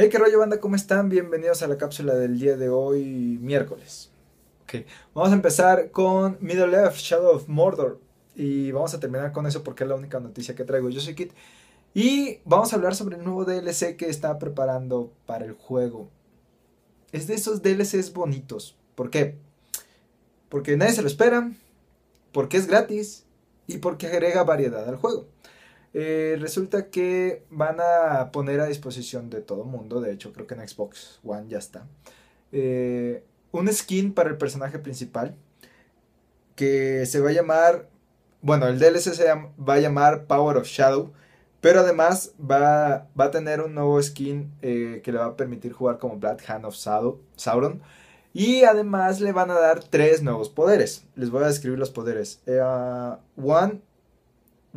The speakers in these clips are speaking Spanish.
Hey, qué rollo banda, ¿cómo están? Bienvenidos a la cápsula del día de hoy, miércoles. Ok, vamos a empezar con Middle Earth, Shadow of Mordor. Y vamos a terminar con eso porque es la única noticia que traigo. Yo soy Kit. Y vamos a hablar sobre el nuevo DLC que está preparando para el juego. Es de esos DLCs bonitos. ¿Por qué? Porque nadie se lo espera, porque es gratis y porque agrega variedad al juego. Eh, resulta que van a poner a disposición de todo mundo, de hecho creo que en Xbox One ya está, eh, un skin para el personaje principal que se va a llamar, bueno, el DLC se va a llamar Power of Shadow, pero además va, a tener un nuevo skin eh, que le va a permitir jugar como Black Hand of Sauron. Y además le van a dar tres nuevos poderes. Les voy a describir los poderes. Ah, one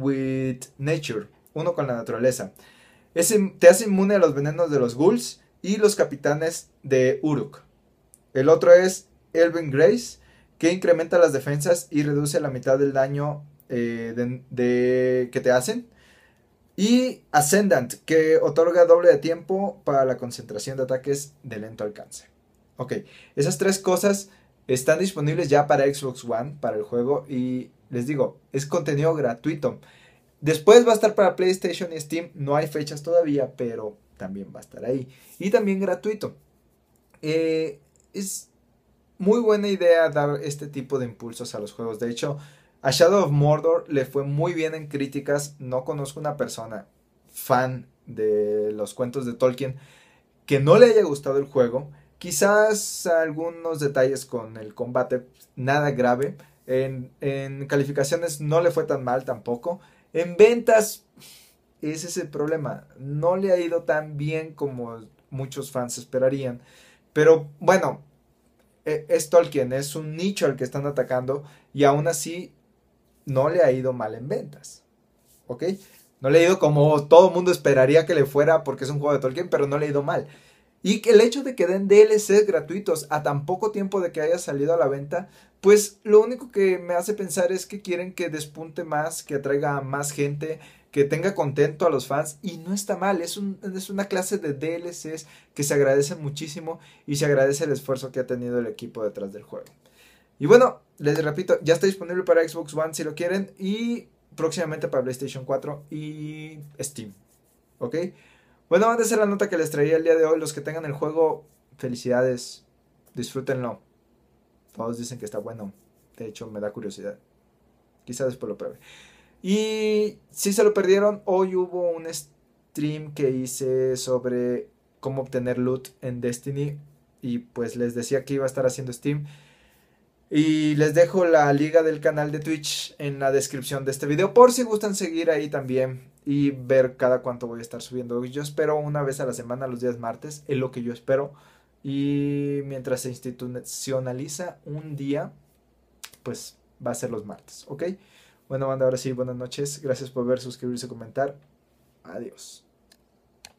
with nature, uno con la naturaleza. te hace inmune a los venenos de los ghouls y los capitanes de Uruk. El otro es Elven Grace, que incrementa las defensas y reduce la mitad del daño eh, que te hacen. Y Ascendant, que otorga doble de tiempo para la concentración de ataques de lento alcance. Ok, esas tres cosas están disponibles ya para Xbox One, para el juego, y les digo, es contenido gratuito. Después va a estar para PlayStation y Steam, no hay fechas todavía, pero también va a estar ahí. Y también gratuito. Eh, es muy buena idea dar este tipo de impulsos a los juegos. De hecho, a Shadow of Mordor le fue muy bien en críticas. No conozco una persona fan de los cuentos de Tolkien que no le haya gustado el juego. Quizás algunos detalles con el combate, nada grave. En, calificaciones no le fue tan mal tampoco. En ventas, ese es el problema. No le ha ido tan bien como muchos fans esperarían. Pero bueno, e, es Tolkien, es un nicho al que están atacando y aún así no le ha ido mal en ventas. ¿Ok? No le ha ido como todo el mundo esperaría que le fuera porque es un juego de Tolkien, pero no le ha ido mal. Y que el hecho de que den DLCs gratuitos a tan poco tiempo de que haya salido a la venta, pues lo único que me hace pensar es que quieren que despunte más, que atraiga a más gente, que tenga contento a los fans y no está mal, es, es, una clase de DLCs que se agradecen muchísimo y se agradece el esfuerzo que ha tenido el equipo detrás del juego. Y bueno, les repito, ya está disponible para Xbox One si lo quieren y próximamente para PlayStation 4 y Steam. ¿Ok? Bueno, antes es la nota que les traía el día de hoy. Los que tengan el juego, felicidades. Disfrútenlo. Todos dicen que está bueno. De hecho, me da curiosidad. Quizás después lo pruebe. Y si se lo perdieron, hoy hubo un stream que hice sobre cómo obtener loot en Destiny. Y pues les decía que iba a estar haciendo Steam, Y les dejo la liga del canal de Twitch en la descripción de este video por si gustan seguir ahí también y ver cada cuánto voy a estar subiendo. Yo espero una vez a la semana, los días martes, es lo que yo espero. Y mientras se institucionaliza un día, pues va a ser los martes, ¿ok? Bueno, banda, ahora sí, buenas noches. Gracias por ver, suscribirse, comentar. Adiós.